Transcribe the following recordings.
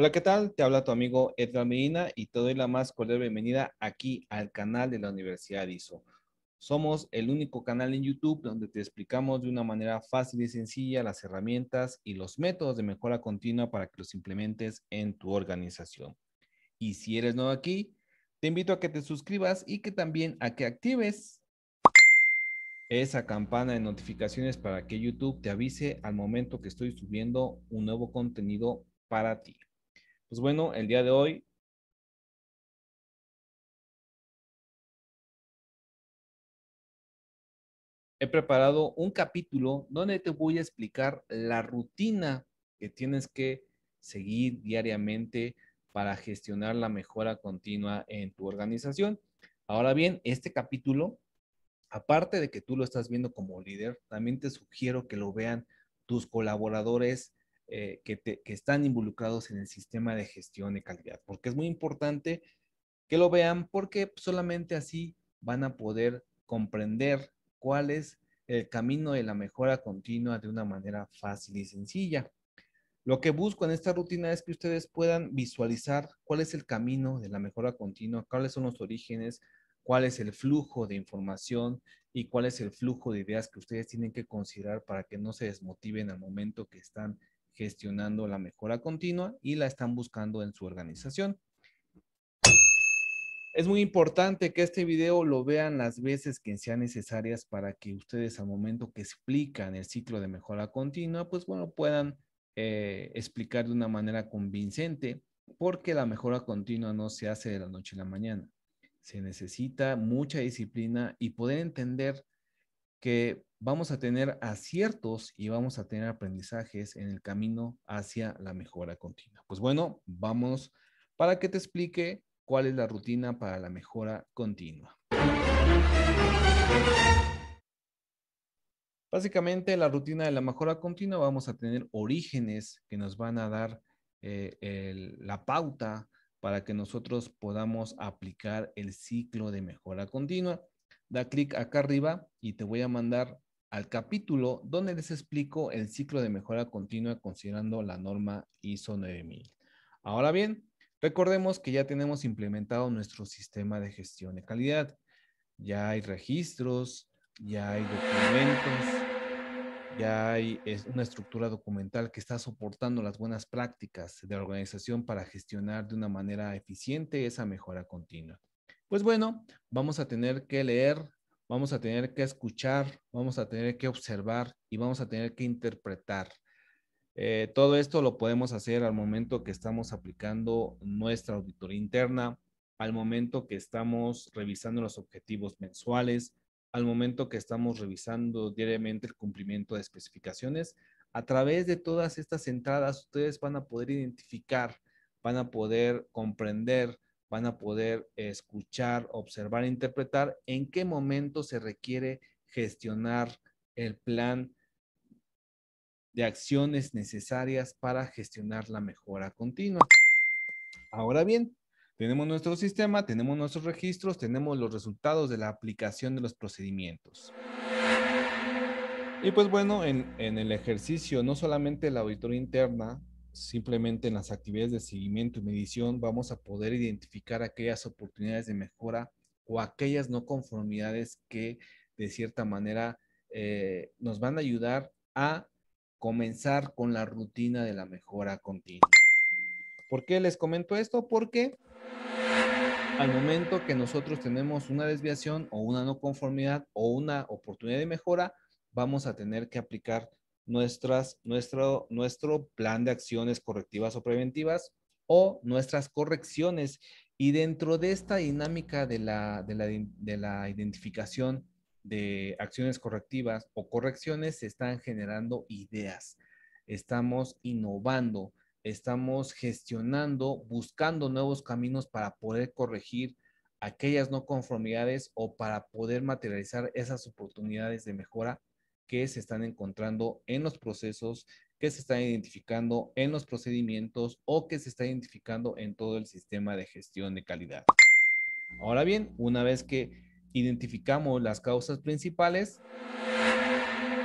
Hola, ¿qué tal? Te habla tu amigo Edgar Medina y te doy la más cordial bienvenida aquí al canal de la Universidad ISO. Somos el único canal en YouTube donde te explicamos de una manera fácil y sencilla las herramientas y los métodos de mejora continua para que los implementes en tu organización. Y si eres nuevo aquí, te invito a que te suscribas y que también a que actives esa campana de notificaciones para que YouTube te avise al momento que estoy subiendo un nuevo contenido para ti. Pues bueno, el día de hoy he preparado un capítulo donde te voy a explicar la rutina que tienes que seguir diariamente para gestionar la mejora continua en tu organización. Ahora bien, este capítulo, aparte de que tú lo estás viendo como líder, también te sugiero que lo vean tus colaboradores eh, que, que, están involucrados en el sistema de gestión de calidad, porque es muy importante que lo vean porque solamente así van a poder comprender cuál es el camino de la mejora continua de una manera fácil y sencilla. Lo que busco en esta rutina es que ustedes puedan visualizar cuál es el camino de la mejora continua, cuáles son los orígenes, cuál es el flujo de información y cuál es el flujo de ideas que ustedes tienen que considerar para que no se desmotiven al momento que están gestionando la mejora continua y la están buscando en su organización. Es muy importante que este video lo vean las veces que sean necesarias para que ustedes al momento que explican el ciclo de mejora continua, pues bueno, puedan eh, explicar de una manera convincente porque la mejora continua no se hace de la noche a la mañana. Se necesita mucha disciplina y poder entender que vamos a tener aciertos y vamos a tener aprendizajes en el camino hacia la mejora continua. Pues bueno, vamos para que te explique cuál es la rutina para la mejora continua. Básicamente, la rutina de la mejora continua vamos a tener orígenes que nos van a dar eh, la pauta para que nosotros podamos aplicar el ciclo de mejora continua. Da clic acá arriba y te voy a mandar al capítulo donde les explico el ciclo de mejora continua considerando la norma ISO 9000. Ahora bien, recordemos que ya tenemos implementado nuestro sistema de gestión de calidad. Ya hay registros, ya hay documentos, ya hay una estructura documental que está soportando las buenas prácticas de la organización para gestionar de una manera eficiente esa mejora continua. Pues bueno, vamos a tener que leer vamos a tener que escuchar, vamos a tener que observar y vamos a tener que interpretar. Eh, todo esto lo podemos hacer al momento que estamos aplicando nuestra auditoría interna, al momento que estamos revisando los objetivos mensuales, al momento que estamos revisando diariamente el cumplimiento de especificaciones. A través de todas estas entradas, ustedes van a poder identificar, van a poder comprender van a poder escuchar, observar, interpretar en qué momento se requiere gestionar el plan de acciones necesarias para gestionar la mejora continua. Ahora bien, tenemos nuestro sistema, tenemos nuestros registros, tenemos los resultados de la aplicación de los procedimientos. Y pues bueno, en, en el ejercicio, no solamente la auditoría interna Simplemente en las actividades de seguimiento y medición vamos a poder identificar aquellas oportunidades de mejora o aquellas no conformidades que de cierta manera eh, nos van a ayudar a comenzar con la rutina de la mejora continua. ¿Por qué les comento esto? Porque al momento que nosotros tenemos una desviación o una no conformidad o una oportunidad de mejora, vamos a tener que aplicar nuestras, nuestro, nuestro plan de acciones correctivas o preventivas o nuestras correcciones. Y dentro de esta dinámica de de la identificación de acciones correctivas o correcciones, se están generando ideas, estamos innovando, estamos gestionando, buscando nuevos caminos para poder corregir aquellas no conformidades o para poder materializar esas oportunidades de mejora que se están encontrando en los procesos, que se están identificando en los procedimientos o que se está identificando en todo el sistema de gestión de calidad. Ahora bien, una vez que identificamos las causas principales,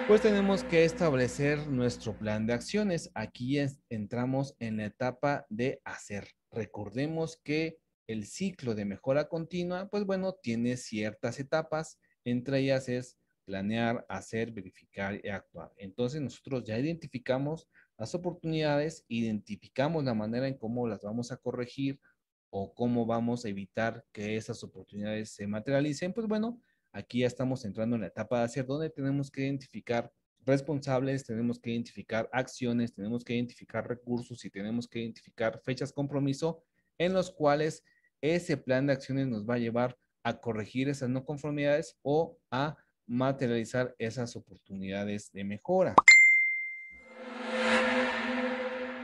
pues tenemos que establecer nuestro plan de acciones. Aquí entramos en la etapa de hacer. Recordemos que el ciclo de mejora continua, pues bueno, tiene ciertas etapas. Entre ellas es planear, hacer, verificar y actuar. Entonces nosotros ya identificamos las oportunidades, identificamos la manera en cómo las vamos a corregir o cómo vamos a evitar que esas oportunidades se materialicen, pues bueno, aquí ya estamos entrando en la etapa de hacer, donde tenemos que identificar responsables, tenemos que identificar acciones, tenemos que identificar recursos y tenemos que identificar fechas compromiso en los cuales ese plan de acciones nos va a llevar a corregir esas no conformidades o a materializar esas oportunidades de mejora.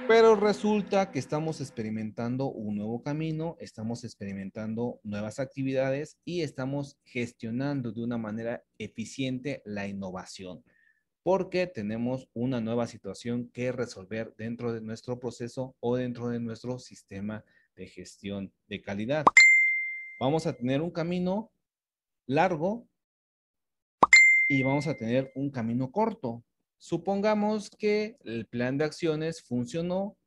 Pero resulta que estamos experimentando un nuevo camino, estamos experimentando nuevas actividades y estamos gestionando de una manera eficiente la innovación, porque tenemos una nueva situación que resolver dentro de nuestro proceso o dentro de nuestro sistema de gestión de calidad. Vamos a tener un camino largo y vamos a tener un camino corto. Supongamos que el plan de acciones funcionó,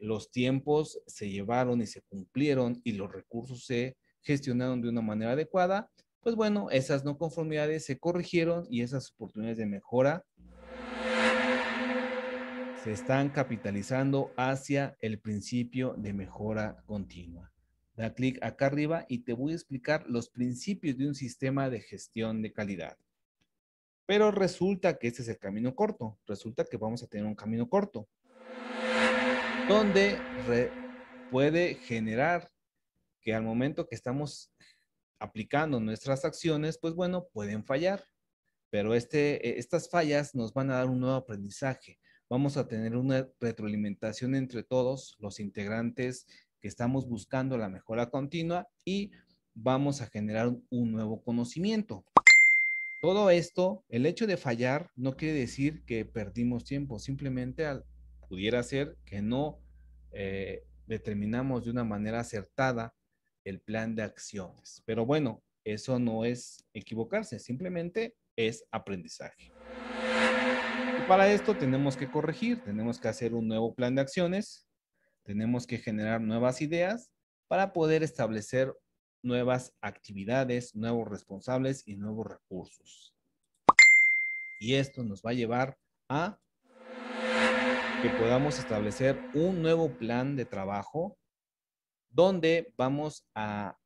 los tiempos se llevaron y se cumplieron y los recursos se gestionaron de una manera adecuada, pues bueno, esas no conformidades se corrigieron y esas oportunidades de mejora se están capitalizando hacia el principio de mejora continua. Da clic acá arriba y te voy a explicar los principios de un sistema de gestión de calidad. Pero resulta que este es el camino corto, resulta que vamos a tener un camino corto, donde puede generar que al momento que estamos aplicando nuestras acciones, pues bueno, pueden fallar, pero este, eh, estas fallas nos van a dar un nuevo aprendizaje. Vamos a tener una retroalimentación entre todos los integrantes que estamos buscando la mejora continua y vamos a generar un nuevo conocimiento. Todo esto, el hecho de fallar no quiere decir que perdimos tiempo, simplemente pudiera ser que no eh, determinamos de una manera acertada el plan de acciones. Pero bueno, eso no es equivocarse, simplemente es aprendizaje. para esto tenemos que corregir, tenemos que hacer un nuevo plan de acciones, tenemos que generar nuevas ideas para poder establecer nuevas actividades, nuevos responsables y nuevos recursos. Y esto nos va a llevar a que podamos establecer un nuevo plan de trabajo donde vamos a,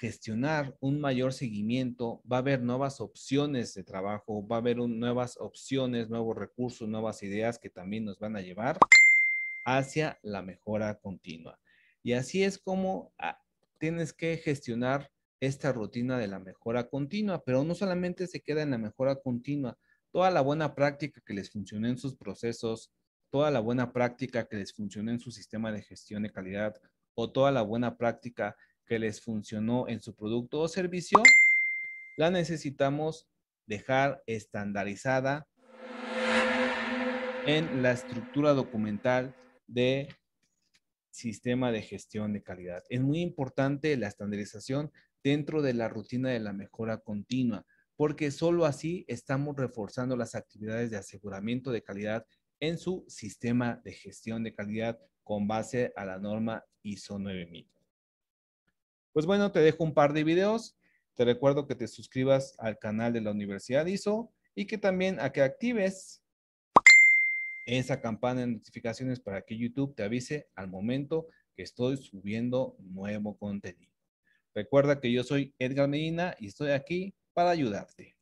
gestionar un mayor seguimiento, va a haber nuevas opciones de trabajo, va a haber nuevas opciones, nuevos recursos, nuevas ideas que también nos van a llevar hacia la mejora continua. Y así es como tienes que gestionar esta rutina de la mejora continua, pero no solamente se queda en la mejora continua, toda la buena práctica que les funcione en sus procesos, toda la buena práctica que les funcionó en su sistema de gestión de calidad o toda la buena práctica que les funcionó en su producto o servicio, la necesitamos dejar estandarizada en la estructura documental de sistema de gestión de calidad. Es muy importante la estandarización dentro de la rutina de la mejora continua, porque sólo así estamos reforzando las actividades de aseguramiento de calidad en su sistema de gestión de calidad con base a la norma ISO 9000. Pues bueno, te dejo un par de videos. Te recuerdo que te suscribas al canal de la Universidad ISO y que también a que actives esa campana de notificaciones para que YouTube te avise al momento que estoy subiendo nuevo contenido. Recuerda que yo soy Edgar Medina y estoy aquí para ayudarte.